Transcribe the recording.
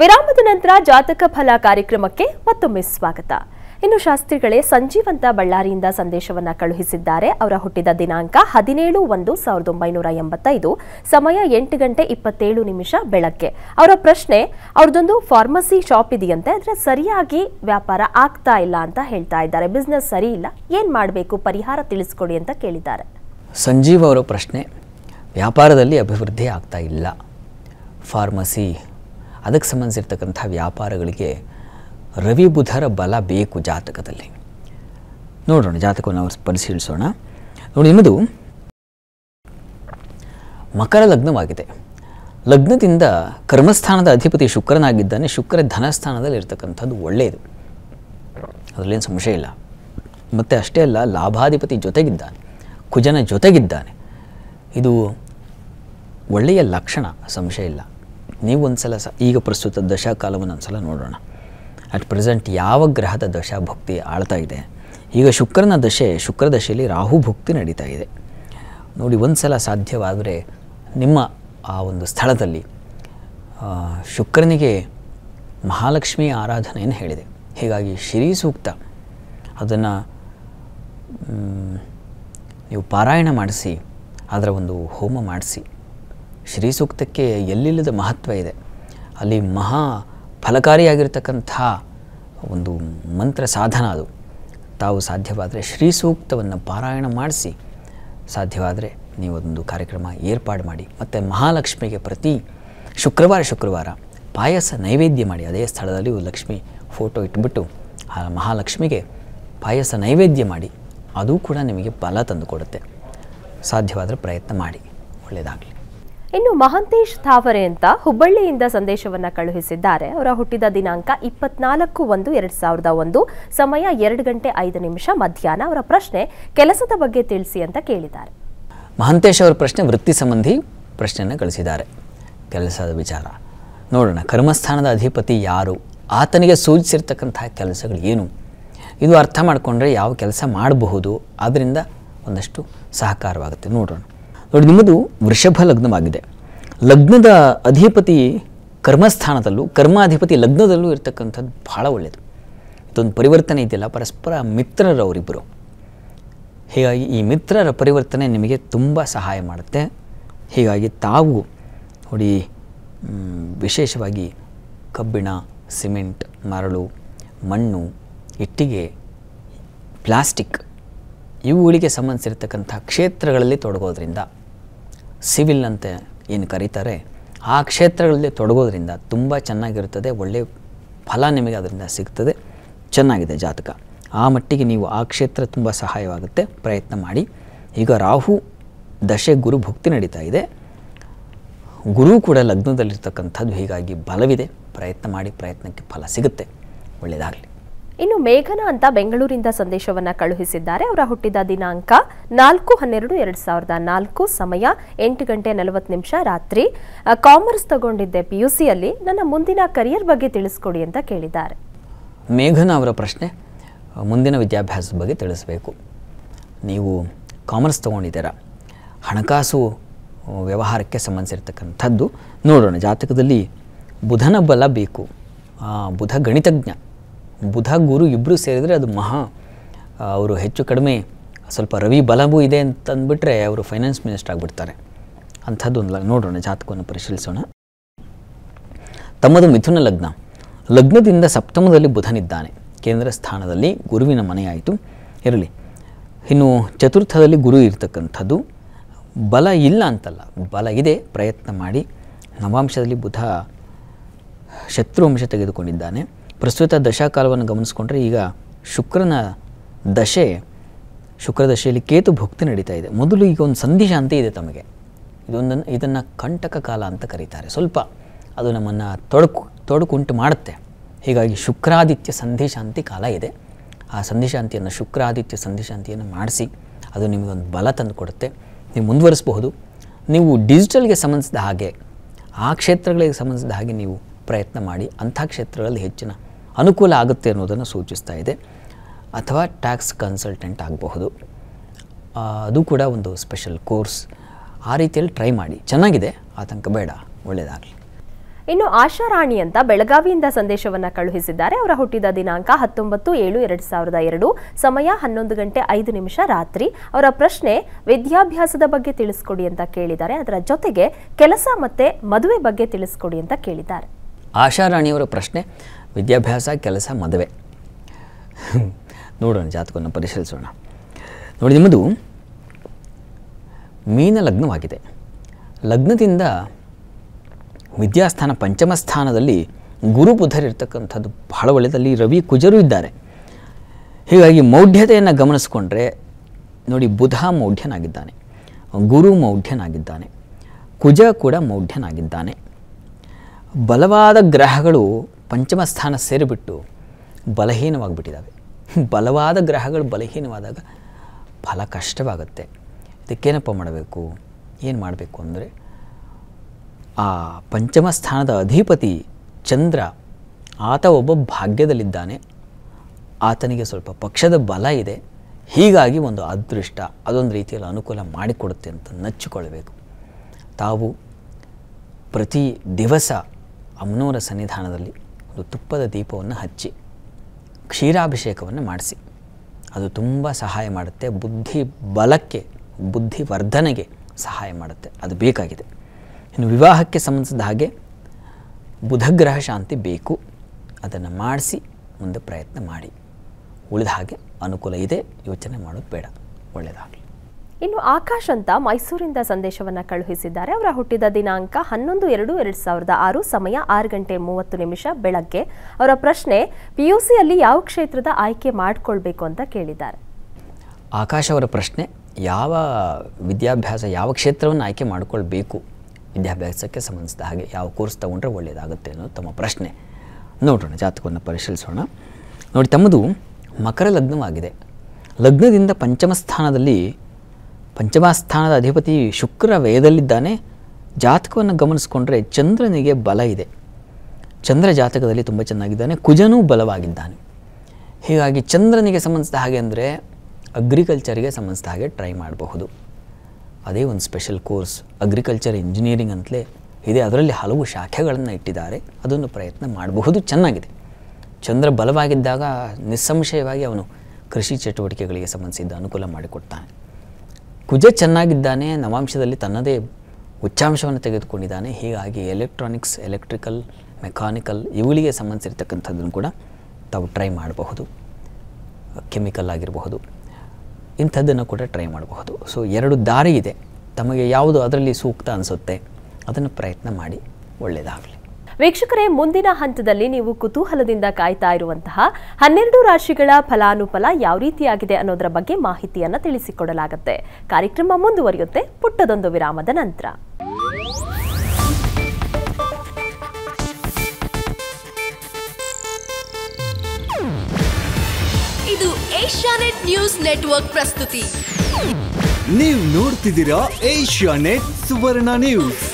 ವಿರಾಮದ ನಂತರ ಜಾತಕ ಫಲ ಕಾರ್ಯಕ್ರಮಕ್ಕೆ ಮತ್ತೊಮ್ಮೆ ಸ್ವಾಗತ ಇನ್ನು ಶಾಸ್ತ್ರಿಗಳೇ ಸಂಜೀವಂತ ಬಳ್ಳಾರಿಯಿಂದ ಸಂದೇಶವನ್ನ ಕಳುಹಿಸಿದ್ದಾರೆ ಅವರ ಹುಟ್ಟಿದ ದಿನಾಂಕ ಹದಿನೇಳು ಒಂದು ಸಾವಿರದ ಒಂಬೈನೂರ ಎಂಬತ್ತೈದು ಸಮಯ ಎಂಟು ಗಂಟೆ ಇಪ್ಪತ್ತೇಳು ನಿಮಿಷ ಬೆಳಗ್ಗೆ ಅವರ ಪ್ರಶ್ನೆ ಅವ್ರದ್ದೊಂದು ಫಾರ್ಮಸಿ ಶಾಪ್ ಇದೆಯಂತೆ ಆದರೆ ಸರಿಯಾಗಿ ವ್ಯಾಪಾರ ಆಗ್ತಾ ಇಲ್ಲ ಅಂತ ಹೇಳ್ತಾ ಇದ್ದಾರೆ ಬಿಸ್ನೆಸ್ ಸರಿ ಇಲ್ಲ ಏನು ಮಾಡಬೇಕು ಪರಿಹಾರ ತಿಳಿಸ್ಕೊಡಿ ಅಂತ ಕೇಳಿದ್ದಾರೆ ಸಂಜೀವ್ ಅವರ ಪ್ರಶ್ನೆ ವ್ಯಾಪಾರದಲ್ಲಿ ಅಭಿವೃದ್ಧಿ ಆಗ್ತಾ ಇಲ್ಲ ಫಾರ್ಮಸಿ ಅದಕ್ಕೆ ಸಂಬಂಧಿಸಿರ್ತಕ್ಕಂಥ ವ್ಯಾಪಾರಗಳಿಗೆ ರವಿ ಬುಧರ ಬಲ ಬೇಕು ಜಾತಕದಲ್ಲಿ ನೋಡೋಣ ಜಾತಕವನ್ನು ಅವ್ರು ಪರಿಶೀಲಿಸೋಣ ನೋಡಿ ಇನ್ನೊಂದು ಮಕರ ಲಗ್ನವಾಗಿದೆ ಲಗ್ನದಿಂದ ಕರ್ಮಸ್ಥಾನದ ಅಧಿಪತಿ ಶುಕ್ರನಾಗಿದ್ದಾನೆ ಶುಕ್ರ ಧನಸ್ಥಾನದಲ್ಲಿ ಇರತಕ್ಕಂಥದ್ದು ಒಳ್ಳೆಯದು ಅದರಲ್ಲೇನು ಸಂಶಯ ಇಲ್ಲ ಮತ್ತು ಅಷ್ಟೇ ಅಲ್ಲ ಲಾಭಾಧಿಪತಿ ಜೊತೆಗಿದ್ದಾನೆ ಕುಜನ ಜೊತೆಗಿದ್ದಾನೆ ಇದು ಒಳ್ಳೆಯ ಲಕ್ಷಣ ಸಂಶಯ ಇಲ್ಲ ನೀವು ಒಂದು ಸಲ ಸ ಈಗ ಪ್ರಸ್ತುತ ದಶಾಕಾಲವನ್ನು ಒಂದು ಸಲ ನೋಡೋಣ ಅಟ್ ಪ್ರೆಸೆಂಟ್ ಯಾವ ಗ್ರಹದ ದಶಾ ಭಕ್ತಿ ಆಳ್ತಾ ಇದೆ ಈಗ ಶುಕ್ರನ ದಶೆ ಶುಕ್ರ ದಶೆಯಲ್ಲಿ ರಾಹು ಭಕ್ತಿ ನಡೀತಾ ಇದೆ ನೋಡಿ ಒಂದು ಸಲ ಸಾಧ್ಯವಾದರೆ ನಿಮ್ಮ ಆ ಒಂದು ಸ್ಥಳದಲ್ಲಿ ಶುಕ್ರನಿಗೆ ಮಹಾಲಕ್ಷ್ಮಿ ಆರಾಧನೆಯನ್ನು ಹೇಳಿದೆ ಹೀಗಾಗಿ ಶ್ರೀ ಸೂಕ್ತ ಅದನ್ನು ನೀವು ಪಾರಾಯಣ ಮಾಡಿಸಿ ಅದರ ಒಂದು ಹೋಮ ಮಾಡಿಸಿ ಶ್ರೀ ಸೂಕ್ತಕ್ಕೆ ಎಲ್ಲಿಲ್ಲದ ಮಹತ್ವ ಇದೆ ಅಲ್ಲಿ ಮಹಾ ಫಲಕಾರಿಯಾಗಿರ್ತಕ್ಕಂಥ ಒಂದು ಮಂತ್ರ ಸಾಧನ ಅದು ತಾವು ಸಾಧ್ಯವಾದರೆ ಶ್ರೀ ಸೂಕ್ತವನ್ನು ಪಾರಾಯಣ ಮಾಡಿಸಿ ಸಾಧ್ಯವಾದರೆ ನೀವು ಅದೊಂದು ಕಾರ್ಯಕ್ರಮ ಏರ್ಪಾಡು ಮಾಡಿ ಮತ್ತು ಮಹಾಲಕ್ಷ್ಮಿಗೆ ಪ್ರತಿ ಶುಕ್ರವಾರ ಶುಕ್ರವಾರ ಪಾಯಸ ನೈವೇದ್ಯ ಮಾಡಿ ಅದೇ ಸ್ಥಳದಲ್ಲಿ ಲಕ್ಷ್ಮಿ ಫೋಟೋ ಇಟ್ಬಿಟ್ಟು ಆ ಮಹಾಲಕ್ಷ್ಮಿಗೆ ಪಾಯಸ ನೈವೇದ್ಯ ಮಾಡಿ ಅದು ಕೂಡ ನಿಮಗೆ ಫಲ ತಂದುಕೊಡುತ್ತೆ ಸಾಧ್ಯವಾದರೆ ಪ್ರಯತ್ನ ಮಾಡಿ ಒಳ್ಳೆಯದಾಗಲಿ ಇನ್ನು ಮಹಂತೇಶ್ ಥಾವರೆ ಅಂತ ಹುಬ್ಬಳ್ಳಿಯಿಂದ ಸಂದೇಶವನ್ನು ಕಳುಹಿಸಿದ್ದಾರೆ ಅವರ ಹುಟ್ಟಿದ ದಿನಾಂಕ ಇಪ್ಪತ್ನಾಲ್ಕು ಒಂದು ಎರಡು ಸಾವಿರದ ಒಂದು ಸಮಯ ಎರಡು ಗಂಟೆ ಐದು ನಿಮಿಷ ಮಧ್ಯಾಹ್ನ ಅವರ ಪ್ರಶ್ನೆ ಕೆಲಸದ ಬಗ್ಗೆ ತಿಳಿಸಿ ಅಂತ ಕೇಳಿದ್ದಾರೆ ಮಹಂತೇಶ್ ಅವರ ಪ್ರಶ್ನೆ ವೃತ್ತಿ ಸಂಬಂಧಿ ಪ್ರಶ್ನೆಯನ್ನು ಕಳಿಸಿದ್ದಾರೆ ಕೆಲಸದ ವಿಚಾರ ನೋಡೋಣ ಕರ್ಮಸ್ಥಾನದ ಅಧಿಪತಿ ಯಾರು ಆತನಿಗೆ ಸೂಚಿಸಿರ್ತಕ್ಕಂತಹ ಕೆಲಸಗಳು ಏನು ಇದು ಅರ್ಥ ಮಾಡಿಕೊಂಡ್ರೆ ಯಾವ ಕೆಲಸ ಮಾಡಬಹುದು ಆದ್ದರಿಂದ ಒಂದಷ್ಟು ಸಹಕಾರವಾಗುತ್ತೆ ನೋಡೋಣ ನೋಡಿ ನಿಮ್ಮದು ವೃಷಭ ಲಗ್ನವಾಗಿದೆ ಲಗ್ನದ ಅಧಿಪತಿ ಕರ್ಮಸ್ಥಾನದಲ್ಲೂ ಕರ್ಮಾಧಿಪತಿ ಲಗ್ನದಲ್ಲೂ ಇರತಕ್ಕಂಥದ್ದು ಭಾಳ ಒಳ್ಳೆಯದು ಇದೊಂದು ಪರಿವರ್ತನೆ ಇದೆಯಲ್ಲ ಪರಸ್ಪರ ಮಿತ್ರರು ಅವರಿಬ್ಬರು ಹೀಗಾಗಿ ಈ ಮಿತ್ರರ ಪರಿವರ್ತನೆ ನಿಮಗೆ ತುಂಬ ಸಹಾಯ ಮಾಡುತ್ತೆ ಹೀಗಾಗಿ ತಾವು ನೋಡಿ ವಿಶೇಷವಾಗಿ ಕಬ್ಬಿಣ ಸಿಮೆಂಟ್ ಮರಳು ಮಣ್ಣು ಇಟ್ಟಿಗೆ ಪ್ಲಾಸ್ಟಿಕ್ ಇವುಗಳಿಗೆ ಸಂಬಂಧಿಸಿರ್ತಕ್ಕಂಥ ಕ್ಷೇತ್ರಗಳಲ್ಲಿ ತೊಡಗೋದ್ರಿಂದ ಸಿವಿಲ್ ಅಂತ ಏನು ಕರೀತಾರೆ ಆ ಕ್ಷೇತ್ರಗಳಲ್ಲಿ ತೊಡಗೋದ್ರಿಂದ ತುಂಬ ಚೆನ್ನಾಗಿರುತ್ತದೆ ಒಳ್ಳೆಯ ಫಲ ನಿಮಗೆ ಅದರಿಂದ ಸಿಗ್ತದೆ ಚೆನ್ನಾಗಿದೆ ಜಾತಕ ಆ ಮಟ್ಟಿಗೆ ನೀವು ಆ ಕ್ಷೇತ್ರ ತುಂಬ ಸಹಾಯವಾಗುತ್ತೆ ಪ್ರಯತ್ನ ಮಾಡಿ ಈಗ ರಾಹು ದಶೆ ಗುರು ಭುಕ್ತಿ ನಡೀತಾ ಇದೆ ಗುರು ಕೂಡ ಲಗ್ನದಲ್ಲಿರ್ತಕ್ಕಂಥದ್ದು ಹೀಗಾಗಿ ಬಲವಿದೆ ಪ್ರಯತ್ನ ಮಾಡಿ ಪ್ರಯತ್ನಕ್ಕೆ ಫಲ ಸಿಗುತ್ತೆ ಒಳ್ಳೆಯದಾಗಲಿ ಇನ್ನು ಮೇಘನಾ ಅಂತ ಬೆಂಗಳೂರಿಂದ ಸಂದೇಶವನ್ನು ಕಳುಹಿಸಿದ್ದಾರೆ ಅವರ ಹುಟ್ಟಿದ ದಿನಾಂಕ ನಾಲ್ಕು ಹನ್ನೆರಡು ಎರಡು ಸಾವಿರದ ನಾಲ್ಕು ಸಮಯ ಎಂಟು ಗಂಟೆ ನಲವತ್ತು ನಿಮಿಷ ರಾತ್ರಿ ಕಾಮರ್ಸ್ ತಗೊಂಡಿದ್ದೆ ಪಿಯುಸಿಯಲ್ಲಿ ನನ್ನ ಮುಂದಿನ ಕರಿಯರ್ ಬಗ್ಗೆ ತಿಳಿಸ್ಕೊಡಿ ಅಂತ ಕೇಳಿದ್ದಾರೆ ಮೇಘನಾ ಅವರ ಪ್ರಶ್ನೆ ಮುಂದಿನ ವಿದ್ಯಾಭ್ಯಾಸದ ಬಗ್ಗೆ ತಿಳಿಸಬೇಕು ನೀವು ಕಾಮರ್ಸ್ ತಗೊಂಡಿದ್ದೀರಾ ಹಣಕಾಸು ವ್ಯವಹಾರಕ್ಕೆ ಸಂಬಂಧಿಸಿರ್ತಕ್ಕಂಥದ್ದು ನೋಡೋಣ ಜಾತಕದಲ್ಲಿ ಬುಧನ ಬಲ ಬೇಕು ಬುಧ ಗಣಿತಜ್ಞ ಬುಧ ಗುರು ಇಬ್ಬರು ಸೇರಿದರೆ ಅದು ಮಹಾ ಅವರು ಹೆಚ್ಚು ಕಡಿಮೆ ಸ್ವಲ್ಪ ರವಿ ಬಲವೂ ಇದೆ ಅಂತಂದುಬಿಟ್ರೆ ಅವರು ಫೈನಾನ್ಸ್ ಮಿನಿಸ್ಟರ್ ಆಗಿಬಿಡ್ತಾರೆ ಅಂಥದ್ದೊಂದು ನೋಡೋಣ ಜಾತಕವನ್ನು ಪರಿಶೀಲಿಸೋಣ ತಮ್ಮದು ಮಿಥುನ ಲಗ್ನ ಲಗ್ನದಿಂದ ಸಪ್ತಮದಲ್ಲಿ ಬುಧನಿದ್ದಾನೆ ಕೇಂದ್ರ ಸ್ಥಾನದಲ್ಲಿ ಗುರುವಿನ ಮನೆಯಾಯಿತು ಇರಲಿ ಇನ್ನು ಚತುರ್ಥದಲ್ಲಿ ಗುರು ಇರತಕ್ಕಂಥದ್ದು ಬಲ ಇಲ್ಲ ಅಂತಲ್ಲ ಬಲ ಇದೆ ಪ್ರಯತ್ನ ಮಾಡಿ ನವಾಂಶದಲ್ಲಿ ಬುಧ ಶತ್ರುವಂಶ ತೆಗೆದುಕೊಂಡಿದ್ದಾನೆ ಪ್ರಸ್ತುತ ದಶಾಕಾಲವನ್ನು ಗಮನಿಸ್ಕೊಂಡ್ರೆ ಈಗ ಶುಕ್ರನ ದಶೆ ದಶೆಯಲ್ಲಿ ಕೇತು ಭಕ್ತಿ ನಡೀತಾ ಇದೆ ಮೊದಲು ಈಗ ಒಂದು ಸಂಧಿ ಶಾಂತಿ ಇದೆ ತಮಗೆ ಇದೊಂದನ್ನು ಇದನ್ನು ಕಂಟಕ ಕಾಲ ಅಂತ ಕರೀತಾರೆ ಸ್ವಲ್ಪ ಅದು ನಮ್ಮನ್ನು ತೊಡಕು ತೊಡಕುಂಟು ಮಾಡುತ್ತೆ ಹೀಗಾಗಿ ಶುಕ್ರಾದಿತ್ಯ ಶಾಂತಿ ಕಾಲ ಇದೆ ಆ ಸಂಧಿಶಾಂತಿಯನ್ನು ಶುಕ್ರಾದಿತ್ಯ ಶಾಂತಿಯನ್ನು ಮಾಡಿಸಿ ಅದು ನಿಮಗೊಂದು ಬಲ ತಂದು ಕೊಡುತ್ತೆ ನೀವು ಮುಂದುವರಿಸಬಹುದು ನೀವು ಡಿಜಿಟಲ್ಗೆ ಸಂಬಂಧಿಸಿದ ಹಾಗೆ ಆ ಕ್ಷೇತ್ರಗಳಿಗೆ ಸಂಬಂಧಿಸಿದ ಹಾಗೆ ನೀವು ಪ್ರಯತ್ನ ಮಾಡಿ ಅಂಥ ಕ್ಷೇತ್ರಗಳಲ್ಲಿ ಹೆಚ್ಚಿನ ಅನುಕೂಲ ಆಗುತ್ತೆ ಅನ್ನೋದನ್ನು ಸೂಚಿಸ್ತಾ ಇದೆ ಅಥವಾ ಟ್ಯಾಕ್ಸ್ ಕನ್ಸಲ್ಟೆಂಟ್ ಆಗಬಹುದು ಅದು ಕೂಡ ಒಂದು ಸ್ಪೆಷಲ್ ಕೋರ್ಸ್ ಆ ರೀತಿಯಲ್ಲಿ ಟ್ರೈ ಮಾಡಿ ಚೆನ್ನಾಗಿದೆ ಆತಂಕ ಬೇಡ ಒಳ್ಳೆಯದಾಗಲಿ ಇನ್ನು ಆಶಾರಾಣಿ ಅಂತ ಬೆಳಗಾವಿಯಿಂದ ಸಂದೇಶವನ್ನು ಕಳುಹಿಸಿದ್ದಾರೆ ಅವರ ಹುಟ್ಟಿದ ದಿನಾಂಕ ಹತ್ತೊಂಬತ್ತು ಏಳು ಎರಡು ಸಾವಿರದ ಎರಡು ಸಮಯ ಹನ್ನೊಂದು ಗಂಟೆ ಐದು ನಿಮಿಷ ರಾತ್ರಿ ಅವರ ಪ್ರಶ್ನೆ ವಿದ್ಯಾಭ್ಯಾಸದ ಬಗ್ಗೆ ತಿಳಿಸ್ಕೊಡಿ ಅಂತ ಕೇಳಿದ್ದಾರೆ ಅದರ ಜೊತೆಗೆ ಕೆಲಸ ಮತ್ತು ಮದುವೆ ಬಗ್ಗೆ ತಿಳಿಸ್ಕೊಡಿ ಅಂತ ಕೇಳಿದ್ದಾರೆ ಆಶಾರಾಣಿಯವರ ಪ್ರಶ್ನೆ ವಿದ್ಯಾಭ್ಯಾಸ ಕೆಲಸ ಮದುವೆ ನೋಡೋಣ ಜಾತಕವನ್ನು ಪರಿಶೀಲಿಸೋಣ ನೋಡಿ ನಿಮ್ಮದು ಮೀನ ಲಗ್ನವಾಗಿದೆ ಲಗ್ನದಿಂದ ವಿದ್ಯಾಸ್ಥಾನ ಪಂಚಮ ಸ್ಥಾನದಲ್ಲಿ ಗುರು ಬುಧರಿರ್ತಕ್ಕಂಥದ್ದು ಬಹಳ ಒಳ್ಳೆಯದಲ್ಲಿ ರವಿ ಕುಜರು ಇದ್ದಾರೆ ಹೀಗಾಗಿ ಮೌಢ್ಯತೆಯನ್ನು ಗಮನಿಸ್ಕೊಂಡ್ರೆ ನೋಡಿ ಬುಧ ಮೌಢ್ಯನಾಗಿದ್ದಾನೆ ಗುರು ಮೌಢ್ಯನಾಗಿದ್ದಾನೆ ಕುಜ ಕೂಡ ಮೌಢ್ಯನಾಗಿದ್ದಾನೆ ಬಲವಾದ ಗ್ರಹಗಳು ಪಂಚಮ ಸ್ಥಾನ ಸೇರಿಬಿಟ್ಟು ಬಲಹೀನವಾಗಿಬಿಟ್ಟಿದ್ದಾವೆ ಬಲವಾದ ಗ್ರಹಗಳು ಬಲಹೀನವಾದಾಗ ಫಲ ಕಷ್ಟವಾಗುತ್ತೆ ಇದಕ್ಕೇನಪ್ಪ ಮಾಡಬೇಕು ಏನು ಮಾಡಬೇಕು ಅಂದರೆ ಆ ಪಂಚಮ ಸ್ಥಾನದ ಅಧಿಪತಿ ಚಂದ್ರ ಆತ ಒಬ್ಬ ಭಾಗ್ಯದಲ್ಲಿದ್ದಾನೆ ಆತನಿಗೆ ಸ್ವಲ್ಪ ಪಕ್ಷದ ಬಲ ಇದೆ ಹೀಗಾಗಿ ಒಂದು ಅದೃಷ್ಟ ಅದೊಂದು ರೀತಿಯಲ್ಲಿ ಅನುಕೂಲ ಮಾಡಿಕೊಡುತ್ತೆ ಅಂತ ನಚ್ಚಿಕೊಳ್ಳಬೇಕು ತಾವು ಪ್ರತಿ ದಿವಸ ಅಮ್ನೂರ ಸನ್ನಿಧಾನದಲ್ಲಿ ಒಂದು ತುಪ್ಪದ ದೀಪವನ್ನು ಹಚ್ಚಿ ಕ್ಷೀರಾಭಿಷೇಕವನ್ನು ಮಾಡಿಸಿ ಅದು ತುಂಬ ಸಹಾಯ ಮಾಡುತ್ತೆ ಬುದ್ಧಿ ಬಲಕ್ಕೆ ಬುದ್ಧಿ ವರ್ಧನೆಗೆ ಸಹಾಯ ಮಾಡುತ್ತೆ ಅದು ಬೇಕಾಗಿದೆ ಇನ್ನು ವಿವಾಹಕ್ಕೆ ಸಂಬಂಧಿಸಿದ ಹಾಗೆ ಬುಧಗ್ರಹ ಶಾಂತಿ ಬೇಕು ಅದನ್ನು ಮಾಡಿಸಿ ಮುಂದೆ ಪ್ರಯತ್ನ ಮಾಡಿ ಉಳಿದ ಹಾಗೆ ಅನುಕೂಲ ಇದೆ ಯೋಚನೆ ಮಾಡೋದು ಬೇಡ ಒಳ್ಳೆಯದಾಗಲಿ ಇನ್ನು ಆಕಾಶ್ ಅಂತ ಮೈಸೂರಿಂದ ಸಂದೇಶವನ್ನು ಕಳುಹಿಸಿದ್ದಾರೆ ಅವರ ಹುಟ್ಟಿದ ದಿನಾಂಕ ಹನ್ನೊಂದು ಎರಡು ಎರಡು ಸಾವಿರದ ಆರು ಸಮಯ ಆರು ಗಂಟೆ ಮೂವತ್ತು ನಿಮಿಷ ಬೆಳಗ್ಗೆ ಅವರ ಪ್ರಶ್ನೆ ಪಿಯುಸಿಯಲ್ಲಿ ಯಾವ ಕ್ಷೇತ್ರದ ಆಯ್ಕೆ ಮಾಡಿಕೊಳ್ಬೇಕು ಅಂತ ಕೇಳಿದ್ದಾರೆ ಆಕಾಶ್ ಅವರ ಪ್ರಶ್ನೆ ಯಾವ ವಿದ್ಯಾಭ್ಯಾಸ ಯಾವ ಕ್ಷೇತ್ರವನ್ನು ಆಯ್ಕೆ ಮಾಡಿಕೊಳ್ಬೇಕು ವಿದ್ಯಾಭ್ಯಾಸಕ್ಕೆ ಸಂಬಂಧಿಸಿದ ಹಾಗೆ ಯಾವ ಕೋರ್ಸ್ ತಗೊಂಡ್ರೆ ಒಳ್ಳೆಯದಾಗುತ್ತೆ ಅನ್ನೋದು ತಮ್ಮ ಪ್ರಶ್ನೆ ನೋಡೋಣ ಜಾತಕವನ್ನು ಪರಿಶೀಲಿಸೋಣ ನೋಡಿ ತಮ್ಮದು ಮಕರ ಲಗ್ನವಾಗಿದೆ ಲಗ್ನದಿಂದ ಪಂಚಮ ಸ್ಥಾನದಲ್ಲಿ ಪಂಚಮ ಸ್ಥಾನದ ಅಧಿಪತಿ ಶುಕ್ರ ವ್ಯಯದಲ್ಲಿದ್ದಾನೆ ಜಾತಕವನ್ನು ಗಮನಿಸಿಕೊಂಡ್ರೆ ಚಂದ್ರನಿಗೆ ಬಲ ಇದೆ ಚಂದ್ರ ಜಾತಕದಲ್ಲಿ ತುಂಬ ಚೆನ್ನಾಗಿದ್ದಾನೆ ಕುಜನೂ ಬಲವಾಗಿದ್ದಾನೆ ಹೀಗಾಗಿ ಚಂದ್ರನಿಗೆ ಸಂಬಂಧಿಸಿದ ಹಾಗೆ ಅಂದರೆ ಅಗ್ರಿಕಲ್ಚರ್ಗೆ ಸಂಬಂಧಿಸಿದ ಹಾಗೆ ಟ್ರೈ ಮಾಡಬಹುದು ಅದೇ ಒಂದು ಸ್ಪೆಷಲ್ ಕೋರ್ಸ್ ಅಗ್ರಿಕಲ್ಚರ್ ಇಂಜಿನಿಯರಿಂಗ್ ಅಂತಲೇ ಇದೆ ಅದರಲ್ಲಿ ಹಲವು ಶಾಖೆಗಳನ್ನು ಇಟ್ಟಿದ್ದಾರೆ ಅದನ್ನು ಪ್ರಯತ್ನ ಮಾಡಬಹುದು ಚೆನ್ನಾಗಿದೆ ಚಂದ್ರ ಬಲವಾಗಿದ್ದಾಗ ನಿಸ್ಸಂಶಯವಾಗಿ ಅವನು ಕೃಷಿ ಚಟುವಟಿಕೆಗಳಿಗೆ ಸಂಬಂಧಿಸಿದ ಅನುಕೂಲ ಮಾಡಿಕೊಡ್ತಾನೆ ಕುಜ ಚೆನ್ನಾಗಿದ್ದಾನೆ ನವಾಂಶದಲ್ಲಿ ತನ್ನದೇ ಉಚ್ಚಾಂಶವನ್ನು ತೆಗೆದುಕೊಂಡಿದ್ದಾನೆ ಹೀಗಾಗಿ ಎಲೆಕ್ಟ್ರಾನಿಕ್ಸ್ ಎಲೆಕ್ಟ್ರಿಕಲ್ ಮೆಕ್ಯಾನಿಕಲ್ ಇವುಗಳಿಗೆ ಸಂಬಂಧಿಸಿರ್ತಕ್ಕಂಥದ್ದನ್ನು ಕೂಡ ತಾವು ಟ್ರೈ ಮಾಡಬಹುದು ಕೆಮಿಕಲ್ ಆಗಿರಬಹುದು ಇಂಥದ್ದನ್ನು ಕೂಡ ಟ್ರೈ ಮಾಡಬಹುದು ಸೊ ಎರಡು ದಾರಿ ಇದೆ ತಮಗೆ ಯಾವುದು ಅದರಲ್ಲಿ ಸೂಕ್ತ ಅನಿಸುತ್ತೆ ಅದನ್ನು ಪ್ರಯತ್ನ ಮಾಡಿ ಒಳ್ಳೆಯದಾಗಲಿ ವೀಕ್ಷಕರೇ ಮುಂದಿನ ಹಂತದಲ್ಲಿ ನೀವು ಕುತೂಹಲದಿಂದ ಕಾಯ್ತಾ ಇರುವಂತಹ ಹನ್ನೆರಡು ರಾಶಿಗಳ ಫಲಾನುಫಲ ಯಾವ ರೀತಿಯಾಗಿದೆ ಅನ್ನೋದರ ಬಗ್ಗೆ ಮಾಹಿತಿಯನ್ನು ತಿಳಿಸಿಕೊಡಲಾಗುತ್ತೆ ಕಾರ್ಯಕ್ರಮ ಮುಂದುವರಿಯುತ್ತೆ ಪುಟ್ಟದೊಂದು ವಿರಾಮದ ನಂತರ ಇದು ಏಷ್ಯಾನೆಟ್ ನ್ಯೂಸ್ ನೆಟ್ವರ್ಕ್ ಪ್ರಸ್ತುತಿ ನೀವು ನೋಡ್ತಿದ್ದೀರಾ ಏಷ್ಯಾನೆಟ್ ಸುವರ್ಣ ನ್ಯೂಸ್